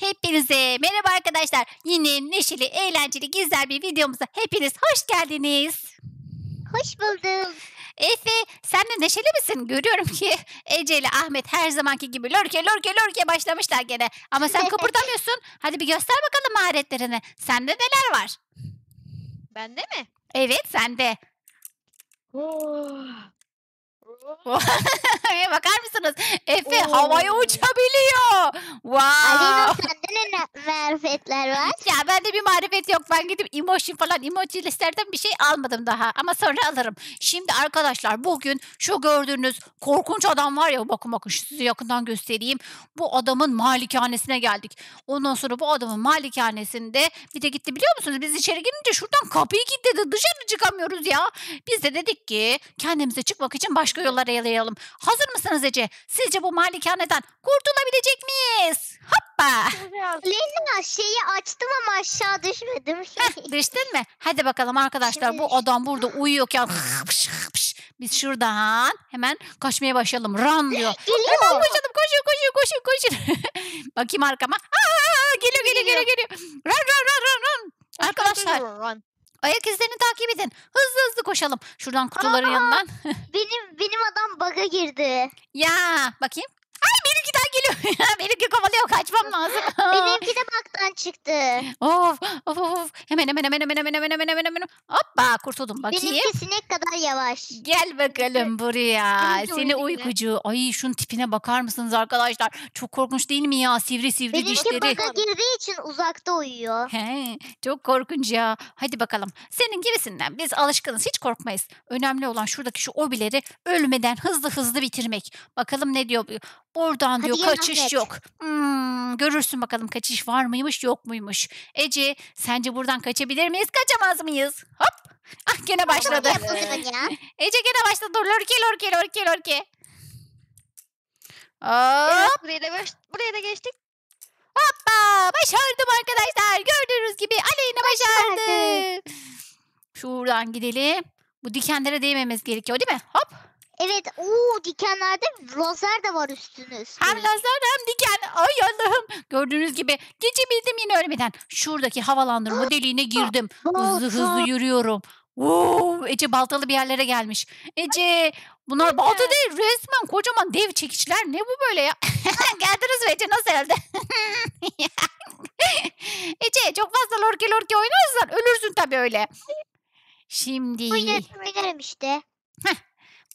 Hepinize merhaba arkadaşlar. Yine neşeli, eğlenceli, güzel bir videomuza hepiniz hoş geldiniz. Hoş buldum. Efe sen de neşeli misin? Görüyorum ki Ece ile Ahmet her zamanki gibi lörke lörke lörke başlamışlar gene. Ama sen kıpırdamıyorsun. Hadi bir göster bakalım maharetlerini. Sende neler var? Bende mi? Evet sende. Oh. Bakar mısınız? Efe Oo. havaya uçabiliyor. Wow. Alina ne marifetler var? Ya bende bir marifet yok. Ben gidip emoji falan emoji listelerden bir şey almadım daha. Ama sonra alırım. Şimdi arkadaşlar bugün şu gördüğünüz korkunç adam var ya. Bakın bakın sizi yakından göstereyim. Bu adamın malikanesine geldik. Ondan sonra bu adamın malikanesinde bir de gitti biliyor musunuz? Biz içeri girince şuradan kapıyı dedi Dışarı çıkamıyoruz ya. Biz de dedik ki kendimize çıkmak için başka yol sorular arayalım. Hazır mısınız Ece? Sizce bu malikaneden kurtulabilecek miyiz? Hoppa! Lena şeyi açtım ama aşağı düşmedim. Heh, düştün mü? Hadi bakalım arkadaşlar bu adam burada uyuyorken hıpş hıpş. Biz şuradan hemen kaçmaya başlayalım. Run diyor. Geliyor. Hemen koşalım. Koşuyor koşuyor koşuyor koşuyor. Bakayım arkama. Aa, geliyor geliyor geliyor geliyor. Run run run run run. Arkadaşlar Ayak izlerini takip edin. Hızlı hızlı koşalım. Şuradan kutuların Aa, yanından. benim benim adam baga girdi. Ya bakayım. Benimkiden geliyor. Benimki kovalıyor kaçmam lazım. Benimki de baktan çıktı. Of of of. Hemen hemen hemen hemen hemen hemen hemen hemen hemen. Hoppa kurtuldum bakayım. Benimki sinek kadar yavaş. Gel bakalım buraya. Benimki Seni uykucu. Ay şun tipine bakar mısınız arkadaşlar? Çok korkunç değil mi ya? Sivri sivri Benimki dişleri. Benimki baka girdiği için uzakta uyuyor. He, çok korkunç ya. Hadi bakalım. Senin gibisinden biz alışkınız. Hiç korkmayız. Önemli olan şuradaki şu obileri ölmeden hızlı hızlı bitirmek. Bakalım ne diyor. Oradan Hadi diyor kaçış Ahmet. yok. Hmm, görürsün bakalım kaçış var mıymış yok muymuş. Ece sence buradan kaçabilir miyiz kaçamaz mıyız? Hop ah gene başladı. Ece gene başladı lorke lorke lorke lorke. Hop. Evet, buraya, da, geçtik. Hoppa başardım arkadaşlar. Gördüğünüz gibi Aleyna başardı. başardı. Şuradan gidelim. Bu dikenlere değmemiz gerekiyor değil mi? Hop. Evet. o dikenlerde lazer de var üstünüz. Hem lazer hem diken. Ay Allah'ım. Gördüğünüz gibi gece bildim yine ölmeden. Şuradaki havalandırma ah, deliğine girdim. Ah, hızlı hızlı yürüyorum. Oo, Ece baltalı bir yerlere gelmiş. Ece bunlar balta değil resmen kocaman dev çekiçler. Ne bu böyle ya? Geldiniz mi Ece nasıl elde? Ece çok fazla lorke lorke oynarsan ölürsün tabii öyle. Şimdi. Oynarım oynarım işte. Heh,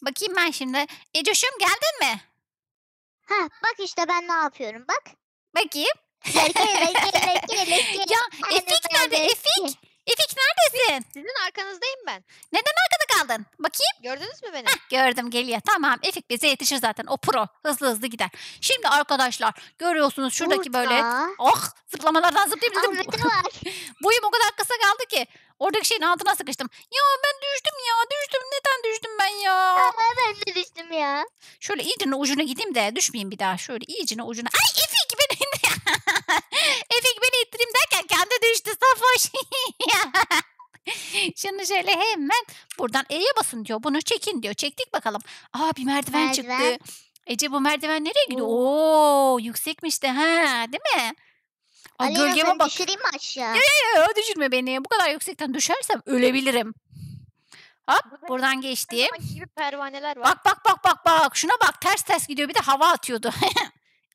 Bakayım ben şimdi. Ecoş'um geldin mi? Ha bak işte ben ne yapıyorum bak. Bakayım. Lekele lekele lekele lekele. Ya Efik nerede? Efik. İfik neredesin? Sizin arkanızdayım ben. Neden arkada kaldın? Bakayım. Gördünüz mü beni? Heh, gördüm geliyor. Tamam Efik bize yetişir zaten. O pro. Hızlı hızlı gider. Şimdi arkadaşlar görüyorsunuz şuradaki Burada. böyle oh zıplamalardan zıplayabilirim. Boyum o kadar kısa kaldı ki. Oradaki şeyin altına sıkıştım. Ya ben düştüm ya düştüm. Neden düştüm ben ya? Ama ben de düştüm ya. Şöyle iyicine ucuna gideyim de düşmeyeyim bir daha. Şöyle iyicine ucuna. Ay Efik beni indi. Efik beni ittireyim derken kendi düştü Safoş. Şimdi şöyle hemen buradan E'ye basın diyor. Bunu çekin diyor. Çektik bakalım. Aa bir merdiven, merdiven. çıktı. Ece bu merdiven nereye gidiyor? Oo, yüksekmiş de ha değil mi? Aa, Ali gölgeme bak. düşüreyim mi aşağı? Ya, ya, ya, düşürme beni. Bu kadar yüksekten düşersem ölebilirim. Hop buradan geçtim. Gibi pervaneler var. Bak bak bak bak bak. Şuna bak ters ters gidiyor. Bir de hava atıyordu.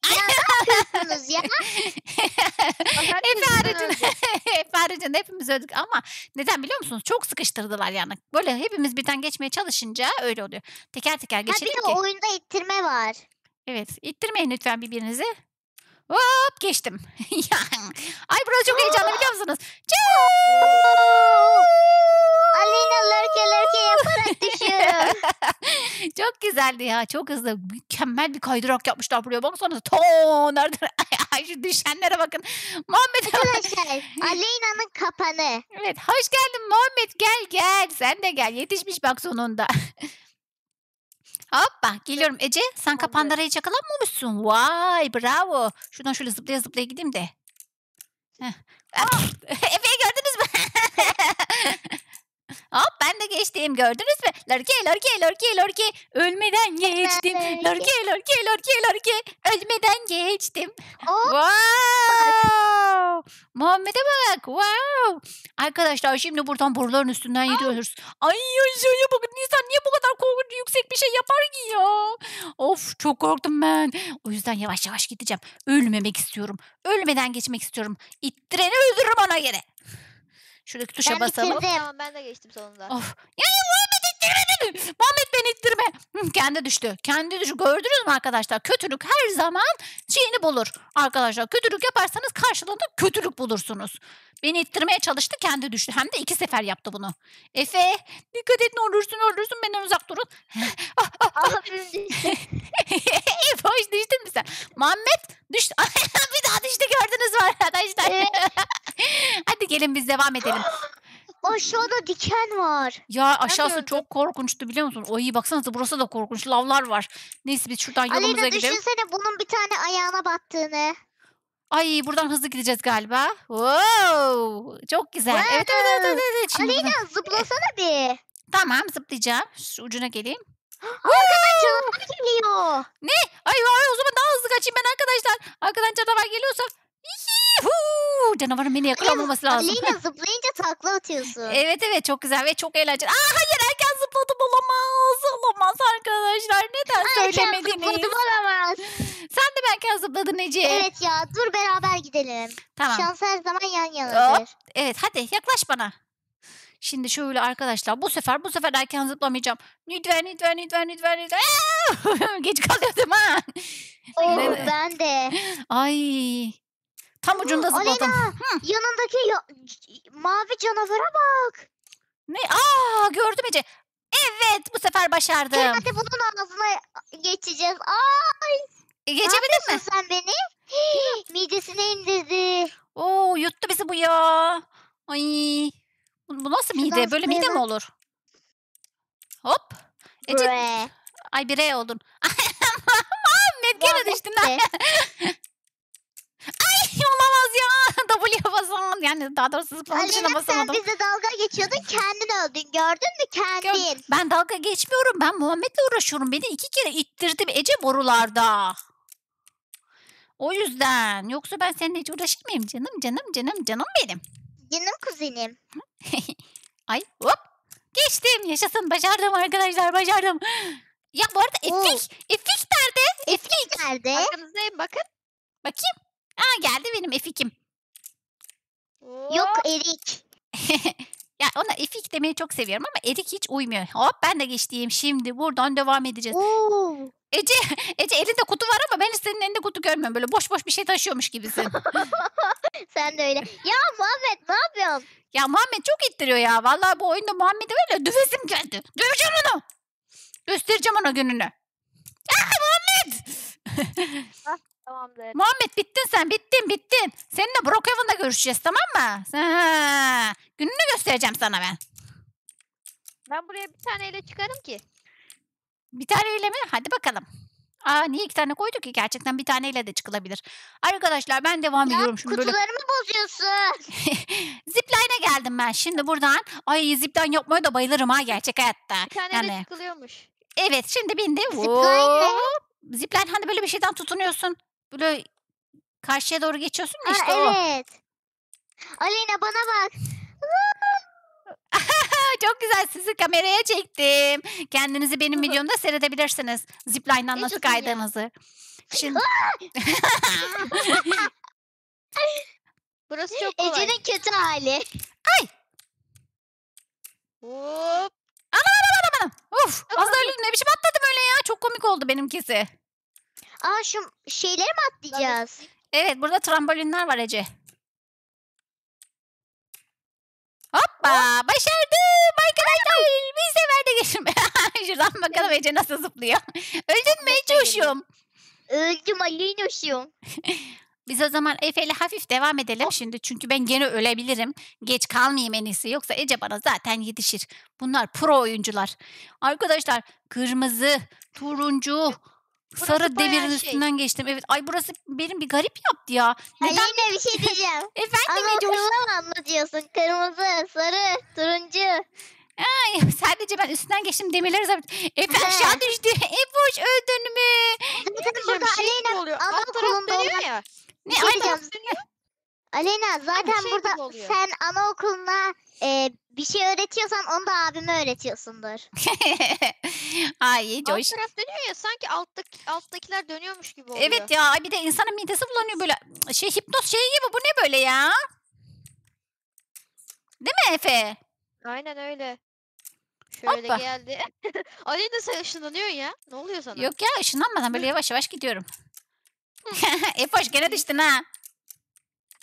ne yapıyorsunuz ya? Efe haricinde, Efe haricinde hepimiz öldük ama neden biliyor musunuz? Çok sıkıştırdılar yani. Böyle hepimiz birden geçmeye çalışınca öyle oluyor. Teker teker geçelim ha, bir de ki. oyunda ittirme var. Evet ittirmeyin lütfen birbirinizi. Hop geçtim. Ay burası çok heyecanlı biliyor musunuz? Alina lörke lörke yaparak düşüyorum. çok güzeldi ya. Çok hızlı. Mükemmel bir kaydırak yapmışlar buraya. Baksanıza. To nerede? Ay şu düşenlere bakın. Muhammed Arkadaşlar Alina'nın kapanı. Evet hoş geldin Muhammed. Gel gel. Sen de gel. Yetişmiş bak sonunda. Hoppa geliyorum Ece. Sen kapandarayı yakalanmamışsın. Vay bravo. Şuradan şöyle zıplaya zıplaya gideyim de. Efe'yi gördünüz mü? Hop ben de geçtim gördünüz mü? Lörke lörke lörke lörke ölmeden geçtim. Lörke lörke lörke lörke ölmeden geçtim. Hop. Wow. Muhammed'e bak. Wow. Arkadaşlar şimdi buradan boruların üstünden yürüyoruz. Ay yüzüğe bakın Nisan niye bu kadar korkunç yüksek bir şey yapar ki ya? Of çok korktum ben. O yüzden yavaş yavaş gideceğim. Ölmemek istiyorum. Ölmeden geçmek istiyorum. İttireni öldürürüm ona göre. Şuradaki tuşa ben basalım. Bitirdim. Tamam ben de geçtim sonunda. Of. ya Muhammed ittirme beni. Muhammed beni ittirme. kendi düştü. Kendi düştü. Gördünüz mü arkadaşlar? Kötülük her zaman şeyini bulur. Arkadaşlar kötülük yaparsanız karşılığında kötülük bulursunuz. Beni ittirmeye çalıştı kendi düştü. Hem de iki sefer yaptı bunu. Efe dikkat et ne olursun olursun benden uzak durun. ah, ah, ah. Efe hoş düştün mü sen? Muhammed düştü. gelin biz devam edelim. Aşağıda diken var. Ya aşağısı çok korkunçtu biliyor musun? O iyi baksanıza burası da korkunç. Lavlar var. Neyse biz şuradan yolumuza Aleyna, gidelim. düşünsene bunun bir tane ayağına battığını. Ay buradan hızlı gideceğiz galiba. Wow! Çok güzel. Wow. Evet, evet evet evet. Şimdi Aleyna buradan... zıplasana bir. Tamam zıplayacağım. Şu ucuna geleyim. Arkadan canavar geliyor. Ne? Ay, ay o zaman daha hızlı kaçayım ben arkadaşlar. Arkadan canavar geliyorsa. Hihi. Yuhuu! Canavarın beni yakalamaması lazım. Lina zıplayınca takla atıyorsun. Evet evet çok güzel ve çok eğlenceli. Aa hayır erken zıpladım olamaz. Olamaz arkadaşlar. Neden erken söylemediniz? Erken zıpladım olamaz. Sen de erken zıpladın Ece. Evet ya dur beraber gidelim. Tamam. Şans her zaman yan yanadır. Evet hadi yaklaş bana. Şimdi şöyle arkadaşlar bu sefer bu sefer erken zıplamayacağım. Lütfen lütfen lütfen lütfen lütfen. Geç kalıyordum ha. Oh, ben de. Ay Tam ucunda zıpladım. Alena yanındaki ya- mavi canavara bak. Ne? Aa gördüm Ece. Evet bu sefer başardım. Hadi bunun ağzına geçeceğiz. Ay Geçebilir Geçebildin mi? sen beni? Hii, Midesine indirdi. Oo yuttu bizi bu ya. Ay. Bu, bu nasıl Şuradan mide? Böyle mide mi olur? Hop. Ece Bre. ay birey oldun. Muhammed gene düştün. olamaz ya. W basamam. Yani daha doğrusu zıplama tuşuna Alina sen bize dalga geçiyordun kendin öldün gördün mü kendin. Ben dalga geçmiyorum. Ben Muhammed'le uğraşıyorum. Beni iki kere ittirdim Ece borularda. O yüzden. Yoksa ben seninle hiç uğraşır mıyım canım canım canım canım benim. Canım kuzenim. Ay hop. Geçtim. Yaşasın. Başardım arkadaşlar. Başardım. Ya bu arada Oo. Efik. Efik nerede? Efik. Nerede? Arkanızdayım bakın. Bakayım. Aa geldi benim Efik'im. Yok erik. ya ona Efik demeyi çok seviyorum ama erik hiç uymuyor. Hop ben de geçtiğim şimdi buradan devam edeceğiz. Oo. Ece, Ece elinde kutu var ama ben senin elinde kutu görmüyorum. Böyle boş boş bir şey taşıyormuş gibisin. Sen de öyle. Ya Muhammed ne yapıyorsun? Ya Muhammed çok ittiriyor ya. Vallahi bu oyunda Muhammed'i böyle düvesim geldi. Döveceğim onu. Göstereceğim ona gününü. Ah Muhammed. Tamamdır. Muhammed bittin sen bittin bittin. Seninle Brookhaven'da görüşeceğiz tamam mı? gününü göstereceğim sana ben. Ben buraya bir tane ile çıkarım ki. Bir tane ile mi? Hadi bakalım. Aa niye iki tane koyduk ki? Gerçekten bir tane ile de çıkılabilir. Arkadaşlar ben devam ya, ediyorum. Şimdi kutularımı bozuyorsun. zipline'e geldim ben şimdi buradan. Ay zipline yapmaya da bayılırım ha gerçek hayatta. Bir tane yani... çıkılıyormuş. Evet şimdi bindim. Zipline ne? Zipline hani böyle bir şeyden tutunuyorsun. Böyle karşıya doğru geçiyorsun ya işte Aa, evet. Aleyna bana bak. Çok güzel sizi kameraya çektim. Kendinizi benim videomda seyredebilirsiniz. Zipline'dan nasıl çok kaydığınızı. Şimdi... Burası çok kolay. Ece'nin kötü hali. Ay. Hop. Aman aman aman aman. Of. Azarlı daha ne biçim atladım öyle ya. Çok komik oldu benimkisi. Aa şu şeyleri mi atlayacağız? Evet burada trambolinler var Ece. Hoppa başardım arkadaşlar. Bir sefer de geçirme. Şuradan bakalım Ece nasıl zıplıyor. Öldüm mü Ece hoşum? Öldüm Alinoş'um. Biz o zaman Efe ile hafif devam edelim şimdi. Çünkü ben gene ölebilirim. Geç kalmayayım en iyisi. Yoksa Ece bana zaten yetişir. Bunlar pro oyuncular. Arkadaşlar kırmızı, turuncu, Burası Sarı devirin şey. üstünden geçtim. Evet. Ay burası benim bir garip yaptı ya. Neden? Aleyna bir şey diyeceğim. Efendim Ama Ecoş. anlatıyorsun. Kırmızı, sarı, turuncu. Ay, sadece ben üstünden geçtim demirleri zapt. Efe aşağı düştü. Efoş öldün mü? Zaten burada şey Aleyna oluyor. Alt taraf dönüyor ya. Ne? Bir şey Aynen. Alena zaten şey burada oluyor. sen anaokuluna e, bir şey öğretiyorsan onu da abime öğretiyorsundur. Ay Alt Coş. taraf dönüyor ya sanki alttaki, alttakiler dönüyormuş gibi oluyor. Evet ya bir de insanın midesi bulanıyor böyle şey hipnoz şey gibi bu ne böyle ya? Değil mi Efe? Aynen öyle. Şöyle Hoppa. geldi. Aleyna sen ışınlanıyorsun ya. Ne oluyor sana? Yok ya ışınlanmadan böyle yavaş yavaş gidiyorum. Efe hoş gene düştün ha.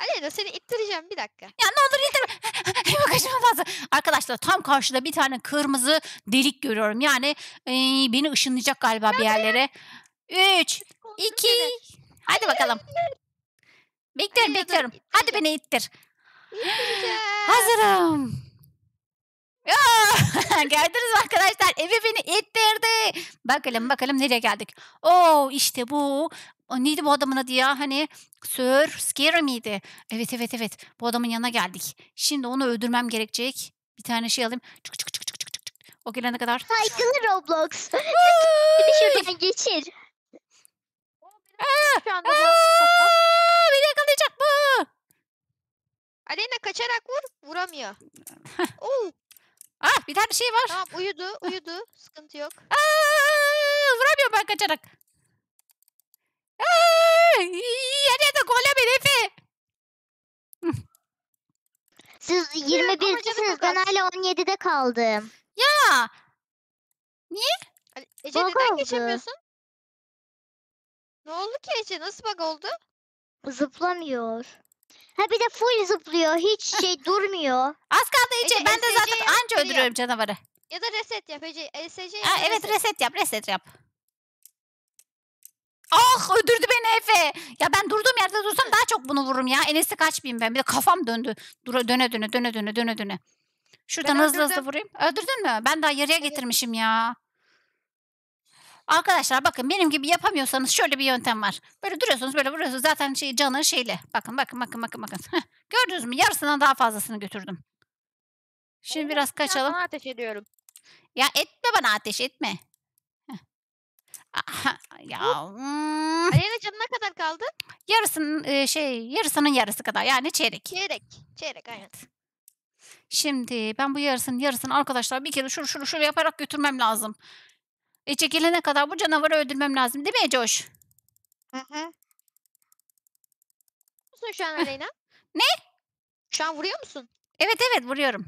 Aleyna seni ittireceğim bir dakika. Ya ne olur ittir. Hemen kaçmam fazla. Arkadaşlar tam karşıda bir tane kırmızı delik görüyorum. Yani e, beni ışınlayacak galiba bir yerlere. 3, 2, hadi bakalım. Bekliyorum bekliyorum. Hadi beni ittir. Hazırım. Geldiniz arkadaşlar? Evi beni ittirdi. Bakalım bakalım nereye geldik. Oo işte bu neydi bu adamın adı ya hani Sir Scare miydi? Evet evet evet bu adamın yanına geldik. Şimdi onu öldürmem gerekecek. Bir tane şey alayım. Çık çık çık çık çık çık. O gelene kadar. Saygılı Roblox. Beni şuradan geçir. Aa, Şu anda aa, beni yakalayacak bu. Aleyna kaçarak vur. Vuramıyor. Oo. Ah bir tane şey var. Tamam uyudu uyudu. Sıkıntı yok. Aa, vuramıyorum ben kaçarak. Yine de golem herifi. Siz konuşalım 21'cisiniz. Ben biraz. hala 17'de kaldım. Ya. niye? Ece Bug neden oldu. geçemiyorsun? Ne oldu ki Ece? Nasıl bak oldu? Zıplamıyor. Ha bir de full zıplıyor. Hiç şey durmuyor. Az kaldı Ece. Ece, Ben de zaten anca öldürüyorum canavarı. Ya da reset yap Ece. ESC yap. evet reset yap reset yap. Ah öldürdü beni Efe. Ya ben durduğum yerde dursam daha çok bunu vururum ya. Enes'i kaç bin ben. Bir de kafam döndü. Dur, döne döne döne döne döne döne. Şuradan hızlı hızlı vurayım. Öldürdün mü? Ben daha yarıya getirmişim ya. Arkadaşlar bakın benim gibi yapamıyorsanız şöyle bir yöntem var. Böyle duruyorsunuz böyle vuruyorsunuz. Zaten şey, canı şeyle. Bakın bakın bakın bakın bakın. Gördünüz mü? Yarısından daha fazlasını götürdüm. Şimdi biraz kaçalım. Ateş ediyorum. Ya etme bana ateş etme ya. Hmm. Alena'cığım ne kadar kaldı? Yarısının e, şey yarısının yarısı kadar yani çeyrek. Çeyrek. Çeyrek Evet. Şimdi ben bu yarısının yarısını arkadaşlar bir kere şur şur şur yaparak götürmem lazım. Ece gelene kadar bu canavarı öldürmem lazım değil mi Ece hoş? Hı hı. Musun şu an Aleyna? ne? Şu an vuruyor musun? Evet evet vuruyorum.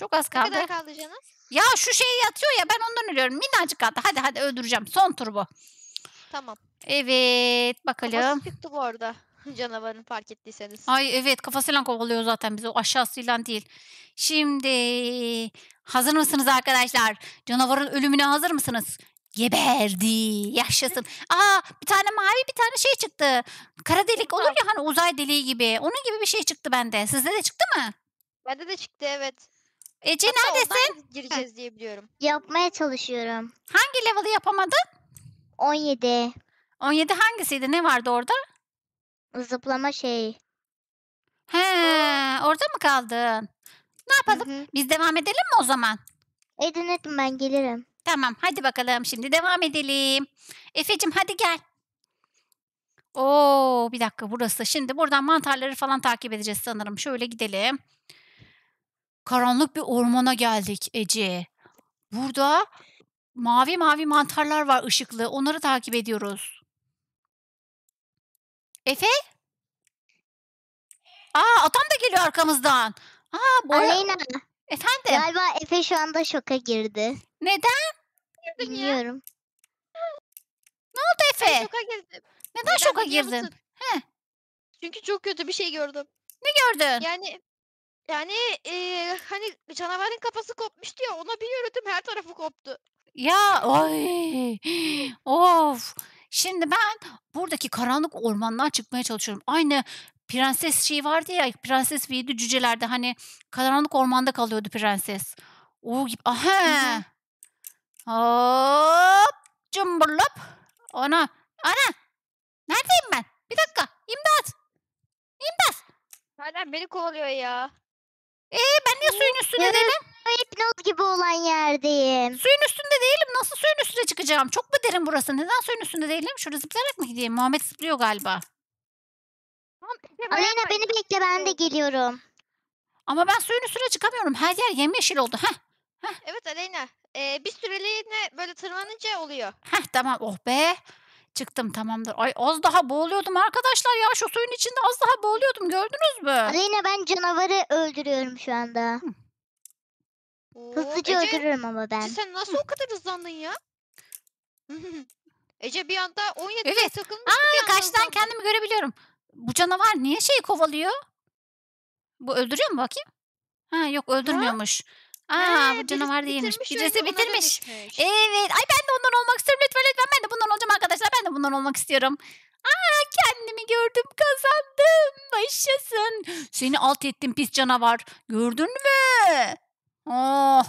Çok az kaldı. Ne kadar kaldı canım? Ya şu şey yatıyor ya ben ondan ölüyorum. Minnacık kaldı. Hadi hadi öldüreceğim. Son tur bu. Tamam. Evet bakalım. Kafası çıktı bu arada canavarın fark ettiyseniz. Ay evet kafasıyla kovalıyor zaten bizi o aşağısıyla değil. Şimdi hazır mısınız arkadaşlar? Canavarın ölümüne hazır mısınız? Geberdi. Yaşasın. Aa bir tane mavi bir tane şey çıktı. Kara delik olur ya hani uzay deliği gibi. Onun gibi bir şey çıktı bende. Sizde de çıktı mı? Bende de çıktı evet. Ece Hatta neredesin? oradan gireceğiz diye biliyorum. Yapmaya çalışıyorum. Hangi level'ı yapamadın? 17. 17 hangisiydi? Ne vardı orada? Zıplama şey. He, orada mı kaldın? Ne yapalım? Hı hı. Biz devam edelim mi o zaman? Edin edin ben gelirim. Tamam hadi bakalım şimdi devam edelim. Efe'cim hadi gel. Oo bir dakika burası. Şimdi buradan mantarları falan takip edeceğiz sanırım. Şöyle gidelim karanlık bir ormana geldik Ece. Burada mavi mavi mantarlar var ışıklı. Onları takip ediyoruz. Efe? Aa adam da geliyor arkamızdan. Aa bu Aleyna. Efendim? Galiba Efe şu anda şoka girdi. Neden? Bilmiyorum. Ne oldu Efe? Ben şoka girdim. Neden, Neden şoka girdin? He. Çünkü çok kötü bir şey gördüm. Ne gördün? Yani yani eee, hani canavarın kafası kopmuştu ya ona bir yürüdüm her tarafı koptu. Ya ay of. Şimdi ben buradaki karanlık ormandan çıkmaya çalışıyorum. Aynı prenses şeyi vardı ya prenses ve cücelerde hani karanlık ormanda kalıyordu prenses. O gibi aha. Hop cımbırlop. Ana ana neredeyim ben? Bir dakika imdat. imdat. Hala beni kovalıyor ya. Ee ben niye suyun üstünde dedim? Hipnoz gibi olan yerdeyim. Suyun üstünde değilim. Nasıl suyun üstüne çıkacağım? Çok mu derin burası? Neden suyun üstünde değilim? Şurada zıplayarak mı gideyim? Muhammed zıplıyor galiba. Aleyna beni bekle ben de geliyorum. Ama ben suyun üstüne çıkamıyorum. Her yer yemyeşil oldu. Heh, Evet Aleyna. Ee, bir süreliğine böyle tırmanınca oluyor. heh tamam. Oh be. Çıktım tamamdır. Ay az daha boğuluyordum arkadaşlar ya şu suyun içinde az daha boğuluyordum gördünüz mü? Aleyna ben canavarı öldürüyorum şu anda. Oo, Hızlıca Ece, öldürürüm ama ben. sen nasıl o kadar hızlandın ya? Ece bir anda 17. Evet. takılmış. bir anda Karşıdan kendimi görebiliyorum. Bu canavar niye şeyi kovalıyor? Bu öldürüyor mu bakayım? Ha yok öldürmüyormuş. Aa He, bu canavar birisi değilmiş. bitirmiş, Birisi bitirmiş. Evet. Ay ben de ondan olmak istiyorum. Lütfen lütfen ben de bundan olacağım arkadaşlar. Ben de bundan olmak istiyorum. Aa kendimi gördüm kazandım. Başlasın. Seni alt ettim pis canavar. Gördün mü? Oh.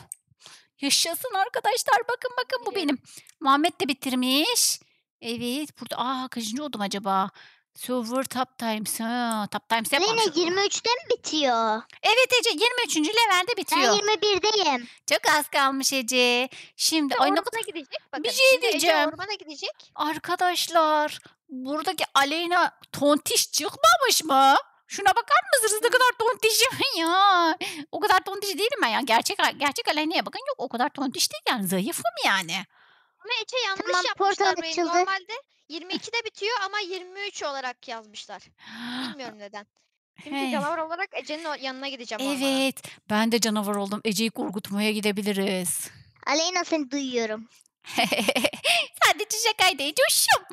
Yaşasın arkadaşlar. Bakın bakın bu benim. Muhammed de bitirmiş. Evet. Burada aa kaçıncı oldum acaba? Silver Top Times. Ha, top Times Lina yapmamışız. 23'te mi bitiyor? Evet Ece 23. levelde Ben bitiyor. 21'deyim. Çok az kalmış Ece. Şimdi ay ne ormana gidecek. Bakın. şey diyeceğim. Ormana gidecek. arkadaşlar buradaki Aleyna tontiş çıkmamış mı? Şuna bakar mısınız ne kadar tontişim ya. O kadar tontiş değilim ben ya. Gerçek gerçek Aleyna'ya bakın yok o kadar tontiş değil yani zayıfım yani. Ama Ece yanlış Tamam, yapmışlar burayı. Normalde 22'de bitiyor ama 23 olarak yazmışlar. Bilmiyorum neden. Şimdi canavar olarak Ece'nin yanına gideceğim. ormana. Evet. Ben de canavar oldum. Ece'yi korkutmaya gidebiliriz. Aleyna seni duyuyorum. Sadece şakaydı Ecoş'um.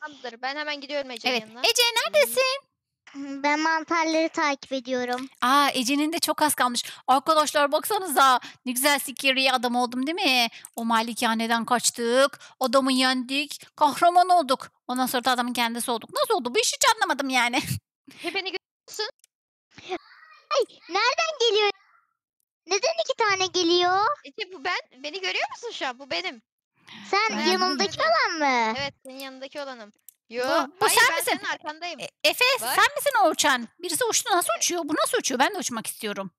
Tamamdır. Ben hemen gidiyorum Ece'nin Evet. yanına. Ece neredesin? Ben mantarları takip ediyorum. Aa Ece'nin de çok az kalmış. Arkadaşlar baksanıza ne güzel sikirli adam oldum değil mi? O malikaneden kaçtık, adamı yendik, kahraman olduk. Ondan sonra da adamın kendisi olduk. Nasıl oldu bu iş hiç anlamadım yani. Hepini görüyorsun. Ay, nereden geliyor? Neden iki tane geliyor? Ece bu ben. Beni görüyor musun şu an? Bu benim. Sen Ben- yanındaki olan mı? Evet senin yanındaki olanım. Yo, Bu, bu hayır, sen ben misin? arkandayım. E, Efe Bak. sen misin o uçan? Birisi uçtu nasıl uçuyor? Bu nasıl uçuyor? Ben de uçmak istiyorum.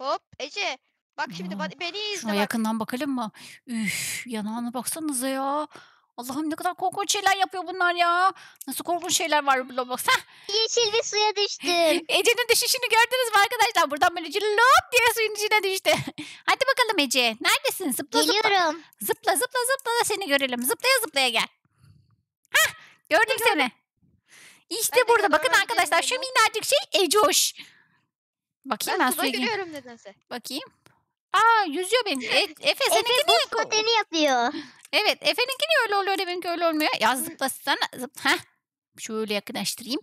Hop Ece. Bak şimdi Aa, beni izle Şuna bak. yakından bakalım mı? Üf yanağına baksanıza ya. Allah'ım ne kadar korkunç şeyler yapıyor bunlar ya. Nasıl korkunç şeyler var burada bak. Yeşil bir suya düştüm. Ece'nin düşüşünü gördünüz mü arkadaşlar? Buradan böyle lop diye suyun içine düştü. Hadi bakalım Ece. Neredesin? Zıpla zıpla. Geliyorum. Zıpla zıpla zıpla da seni görelim. Zıplaya zıplaya gel. Gördük seni. İşte ben burada bakın arkadaşlar şu minnacık şey Ecoş. Bakayım ben, ben suya giriyorum nedense. Bakayım. Aa yüzüyor benim. E, Efe seninki Efe Efe buz yapıyor. Evet Efe'ninki niye öyle oluyor benimki öyle olmuyor. Ya zıplasana. Zıp, heh. Şöyle yakınlaştırayım.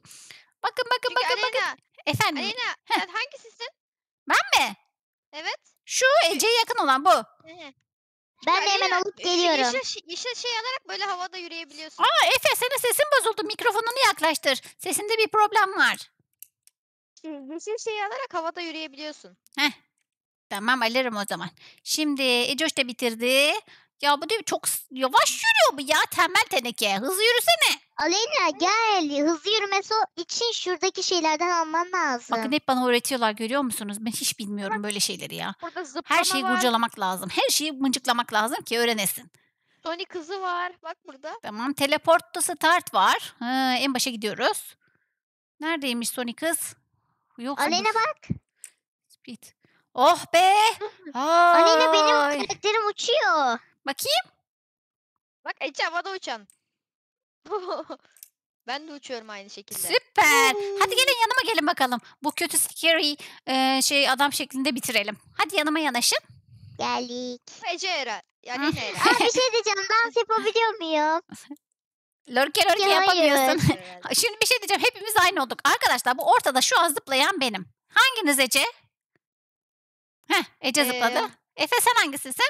Bakın bakın Çünkü bakın Aleyna, bakın. Efendim. Aleyna heh. sen hangisisin? Ben mi? Evet. Şu Ece'ye yakın olan bu. Ben de hani hemen alıp geliyorum. Yeşil, şey, yeşil şey alarak böyle havada yürüyebiliyorsun. Aa Efe senin sesin bozuldu. Mikrofonunu yaklaştır. Sesinde bir problem var. Yeşil şey alarak havada yürüyebiliyorsun. Heh. Tamam alırım o zaman. Şimdi Ecoş da bitirdi. Ya bu da çok yavaş yürüyor bu ya tembel teneke. Hızlı yürüsene. Aleyna gel. Hızlı yürümesi için şuradaki şeylerden alman lazım. Bakın hep bana öğretiyorlar görüyor musunuz? Ben hiç bilmiyorum böyle şeyleri ya. Burada zıplama Her şeyi var. kurcalamak lazım. Her şeyi mıncıklamak lazım ki öğrenesin. Sony kızı var. Bak burada. Tamam. Teleport'ta start var. Ha, en başa gidiyoruz. Neredeymiş Sony kız? Yok. Aleyna bak. Speed. Oh be. Aleyna benim karakterim uçuyor. Bakayım. Bak Ece havada uçan. ben de uçuyorum aynı şekilde. Süper. Hadi gelin yanıma gelin bakalım. Bu kötü scary e, şey adam şeklinde bitirelim. Hadi yanıma yanaşın. Geldik. Ece Eren. Yani ne Eren. bir şey diyeceğim. Dans yapabiliyor muyum? Lörke lörke yapamıyorsun. Şimdi bir şey diyeceğim. Hepimiz aynı olduk. Arkadaşlar bu ortada şu an zıplayan benim. Hanginiz Ece? Heh, Ece ee... Efe sen hangisisin?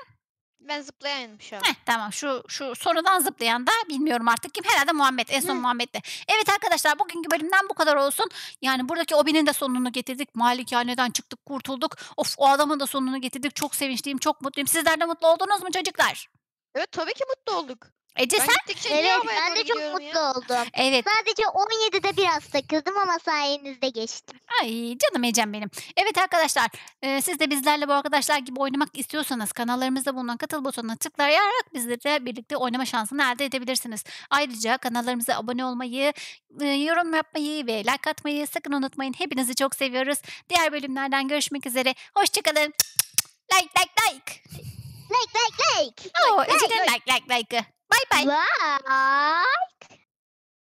ben zıplayanmışım. Heh, tamam şu şu sonradan zıplayan da bilmiyorum artık kim herhalde Muhammed en son Muhammed'de. Evet arkadaşlar bugünkü bölümden bu kadar olsun. Yani buradaki Obi'nin de sonunu getirdik. Malikane'den çıktık kurtulduk. Of o adamın da sonunu getirdik. Çok sevinçliyim çok mutluyum. Sizler de mutlu oldunuz mu çocuklar? Evet tabii ki mutlu olduk. Ece sen? Evet ben de çok mutlu ya? oldum. Evet. Sadece 17'de biraz takıldım ama sayenizde geçtim. Ay canım Ecem benim. Evet arkadaşlar e, siz de bizlerle bu arkadaşlar gibi oynamak istiyorsanız kanallarımızda bulunan katıl butonuna tıklayarak bizlerle birlikte oynama şansını elde edebilirsiniz. Ayrıca kanallarımıza abone olmayı, e, yorum yapmayı ve like atmayı sakın unutmayın. Hepinizi çok seviyoruz. Diğer bölümlerden görüşmek üzere. Hoşçakalın. Like like like. like, like, like. Oh, like, is it like, like, like? Uh, bye, bye. Like.